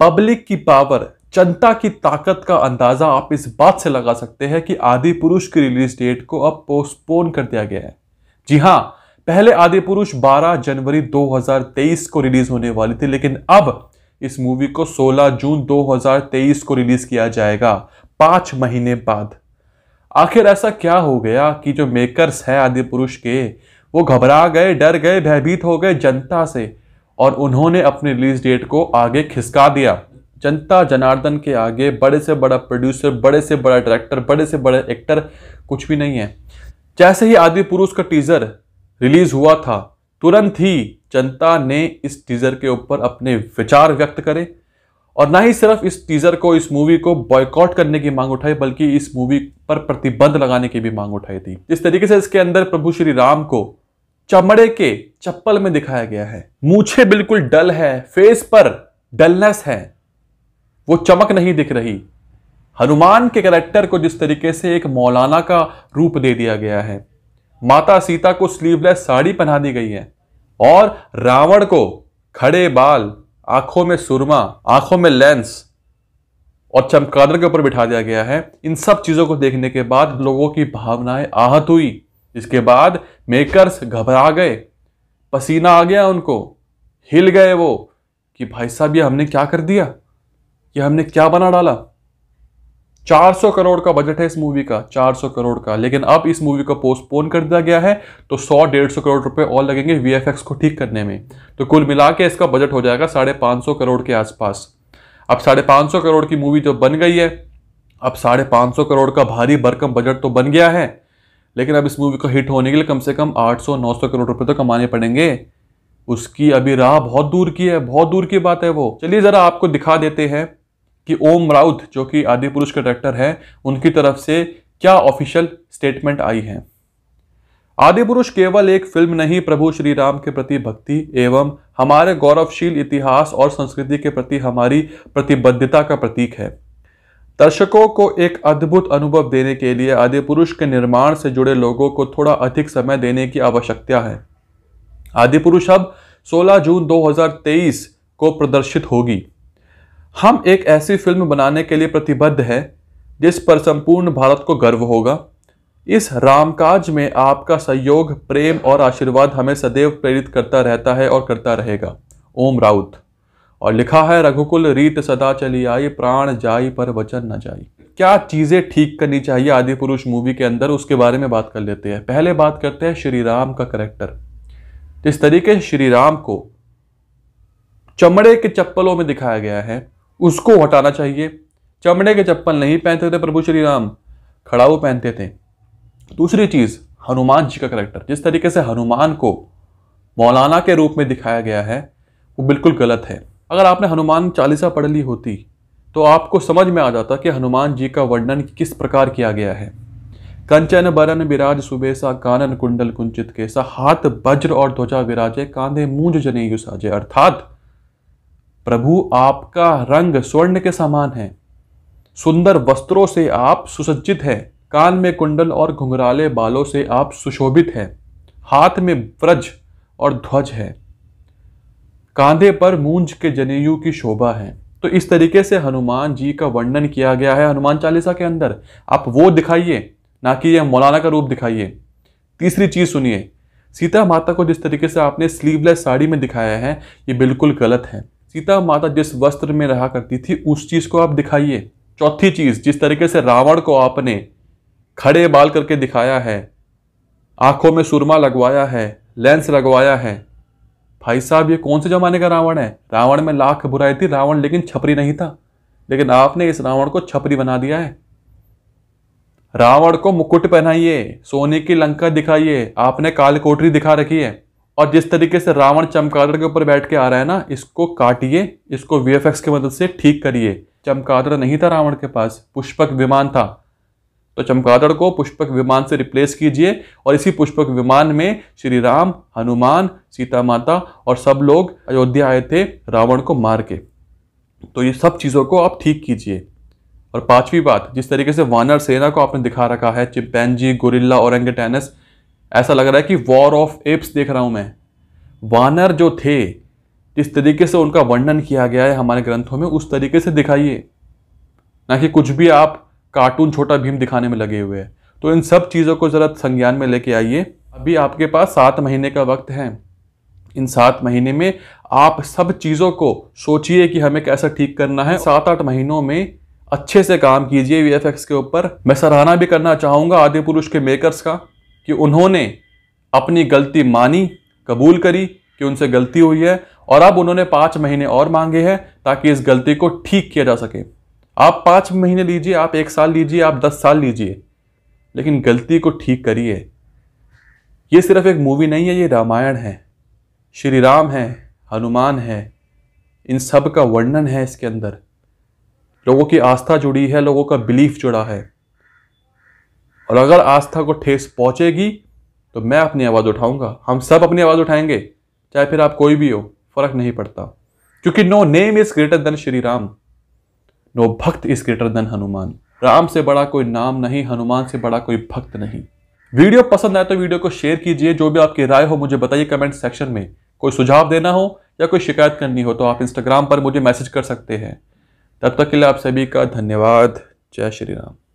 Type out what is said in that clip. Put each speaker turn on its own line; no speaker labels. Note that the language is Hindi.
पब्लिक की पावर जनता की ताकत का अंदाजा आप इस बात से लगा सकते हैं कि आदि पुरुष की रिलीज डेट को अब पोस्टपोन कर दिया गया है जी हाँ पहले आदि पुरुष 12 जनवरी 2023 को रिलीज होने वाली थी लेकिन अब इस मूवी को 16 जून 2023 को रिलीज किया जाएगा पांच महीने बाद आखिर ऐसा क्या हो गया कि जो मेकर्स हैं आदि पुरुष के वो घबरा गए डर गए भयभीत हो गए जनता से और उन्होंने अपने रिलीज डेट को आगे खिसका दिया जनता जनार्दन के आगे बड़े से बड़ा प्रोड्यूसर बड़े से बड़ा डायरेक्टर बड़े से बड़े एक्टर कुछ भी नहीं है जैसे ही आदि पुरुष का टीजर रिलीज हुआ था तुरंत ही जनता ने इस टीजर के ऊपर अपने विचार व्यक्त करे और ना ही सिर्फ इस टीजर को इस मूवी को बॉयकॉट करने की मांग उठाई बल्कि इस मूवी पर प्रतिबंध लगाने की भी मांग उठाई थी इस तरीके से इसके अंदर प्रभु श्री राम को चमड़े के चप्पल में दिखाया गया है मूछे बिल्कुल डल है फेस पर डलनेस है वो चमक नहीं दिख रही हनुमान के कैरेक्टर को जिस तरीके से एक मौलाना का रूप दे दिया गया है माता सीता को स्लीवलेस साड़ी पहना दी गई है और रावण को खड़े बाल आंखों में सुरमा आंखों में लेंस और चमकादड़ के ऊपर बिठा दिया गया है इन सब चीजों को देखने के बाद लोगों की भावनाएं आहत हुई इसके बाद मेकर्स घबरा गए पसीना आ गया उनको हिल गए वो कि भाई साहब ये हमने क्या कर दिया ये हमने क्या बना डाला 400 करोड़ का बजट है इस मूवी का 400 करोड़ का लेकिन अब इस मूवी को पोस्टपोन कर दिया गया है तो 100 डेढ़ सौ करोड़ रुपए और लगेंगे वीएफएक्स को ठीक करने में तो कुल मिला के इसका बजट हो जाएगा साढ़े पाँच सौ करोड़ के आसपास अब साढ़े पाँच सौ करोड़ की मूवी जो बन गई है अब साढ़े पाँच सौ करोड़ का भारी भरकम बजट तो बन गया है लेकिन अब इस मूवी को हिट होने के लिए कम से कम 800-900 करोड़ रुपए तो कमाने पड़ेंगे उसकी अभी राह बहुत दूर की है बहुत दूर की बात है वो चलिए ज़रा आपको दिखा देते हैं कि ओम राउत जो कि आदि पुरुष के डायरेक्टर है उनकी तरफ से क्या ऑफिशियल स्टेटमेंट आई है आदि पुरुष केवल एक फिल्म नहीं प्रभु श्री राम के प्रति भक्ति एवं हमारे गौरवशील इतिहास और संस्कृति के प्रति हमारी प्रतिबद्धता का प्रतीक है दर्शकों को एक अद्भुत अनुभव देने के लिए आदि पुरुष के निर्माण से जुड़े लोगों को थोड़ा अधिक समय देने की आवश्यकता है आदि पुरुष अब 16 जून 2023 को प्रदर्शित होगी हम एक ऐसी फिल्म बनाने के लिए प्रतिबद्ध हैं जिस पर संपूर्ण भारत को गर्व होगा इस रामकाज में आपका सहयोग प्रेम और आशीर्वाद हमें सदैव प्रेरित करता रहता है और करता रहेगा ओम राउत और लिखा है रघुकुल रीत सदा चली आई प्राण जाई पर वचन न जाई क्या चीज़ें ठीक करनी चाहिए आदि पुरुष मूवी के अंदर उसके बारे में बात कर लेते हैं पहले बात करते हैं श्री राम का करेक्टर जिस तरीके से श्री राम को चमड़े के चप्पलों में दिखाया गया है उसको हटाना चाहिए चमड़े के चप्पल नहीं पहनते थे प्रभु श्री राम खड़ाऊ पहनते थे दूसरी चीज़ हनुमान जी का करेक्टर जिस तरीके से हनुमान को मौलाना के रूप में दिखाया गया है वो बिल्कुल गलत है अगर आपने हनुमान चालीसा पढ़ ली होती तो आपको समझ में आ जाता कि हनुमान जी का वर्णन किस प्रकार किया गया है कंचन बरन विराज सुबे सा कानन कुंडल कुंचित के सा हाथ वज्र और ध्वजा विराजे कांधे मूंज जने साजे अर्थात प्रभु आपका रंग स्वर्ण के समान है सुंदर वस्त्रों से आप सुसज्जित हैं कान में कुंडल और घुंघराले बालों से आप सुशोभित हैं हाथ में व्रज और ध्वज है कांधे पर मूंज के जनेयू की शोभा है तो इस तरीके से हनुमान जी का वर्णन किया गया है हनुमान चालीसा के अंदर आप वो दिखाइए ना कि यह मौलाना का रूप दिखाइए तीसरी चीज़ सुनिए सीता माता को जिस तरीके से आपने स्लीवलेस साड़ी में दिखाया है ये बिल्कुल गलत है सीता माता जिस वस्त्र में रहा करती थी उस चीज़ को आप दिखाइए चौथी चीज़ जिस तरीके से रावण को आपने खड़े बाल करके दिखाया है आंखों में सुरमा लगवाया है लेंस लगवाया है भाई साहब ये कौन से जमाने का रावण है रावण में लाख बुराई थी रावण लेकिन छपरी नहीं था लेकिन आपने इस रावण को छपरी बना दिया है रावण को मुकुट पहनाइए सोने की लंका दिखाइए आपने काल कोटरी दिखा रखी है और जिस तरीके से रावण चमकादड़ के ऊपर बैठ के आ रहा है ना इसको काटिए इसको वी की मदद से ठीक करिए चमकादड़ नहीं था रावण के पास पुष्पक विमान था तो चमगादड़ को पुष्पक विमान से रिप्लेस कीजिए और इसी पुष्पक विमान में श्री राम हनुमान सीता माता और सब लोग अयोध्या आए थे रावण को मार के तो ये सब चीज़ों को आप ठीक कीजिए और पांचवी बात जिस तरीके से वानर सेना को आपने दिखा रखा है चिपैनजी गुरिल्ला और एंगटेनस ऐसा लग रहा है कि वॉर ऑफ एप्स देख रहा हूँ मैं वानर जो थे जिस तरीके से उनका वर्णन किया गया है हमारे ग्रंथों में उस तरीके से दिखाइए ना कि कुछ भी आप कार्टून छोटा भीम दिखाने में लगे हुए हैं तो इन सब चीज़ों को ज़रा संज्ञान में लेके आइए अभी आपके पास सात महीने का वक्त है इन सात महीने में आप सब चीज़ों को सोचिए कि हमें कैसा ठीक करना है सात आठ महीनों में अच्छे से काम कीजिए वी के ऊपर मैं सराहना भी करना चाहूँगा आदि पुरुष के मेकर्स का कि उन्होंने अपनी गलती मानी कबूल करी कि उनसे गलती हुई है और अब उन्होंने पाँच महीने और मांगे हैं ताकि इस गलती को ठीक किया जा सके आप पाँच महीने लीजिए आप एक साल लीजिए आप दस साल लीजिए लेकिन गलती को ठीक करिए ये सिर्फ एक मूवी नहीं है ये रामायण है श्री राम है हनुमान है इन सब का वर्णन है इसके अंदर लोगों की आस्था जुड़ी है लोगों का बिलीफ जुड़ा है और अगर आस्था को ठेस पहुंचेगी तो मैं अपनी आवाज़ उठाऊंगा हम सब अपनी आवाज़ उठाएंगे चाहे फिर आप कोई भी हो फर्क नहीं पड़ता क्योंकि no name is greater than Shri Ram no भक्त is greater than Hanuman Ram से बड़ा कोई नाम नहीं हनुमान से बड़ा कोई भक्त नहीं वीडियो पसंद आए तो वीडियो को शेयर कीजिए जो भी आपकी राय हो मुझे बताइए कमेंट सेक्शन में कोई सुझाव देना हो या कोई शिकायत करनी हो तो आप इंस्टाग्राम पर मुझे मैसेज कर सकते हैं तब तक के लिए आप सभी का धन्यवाद जय श्री राम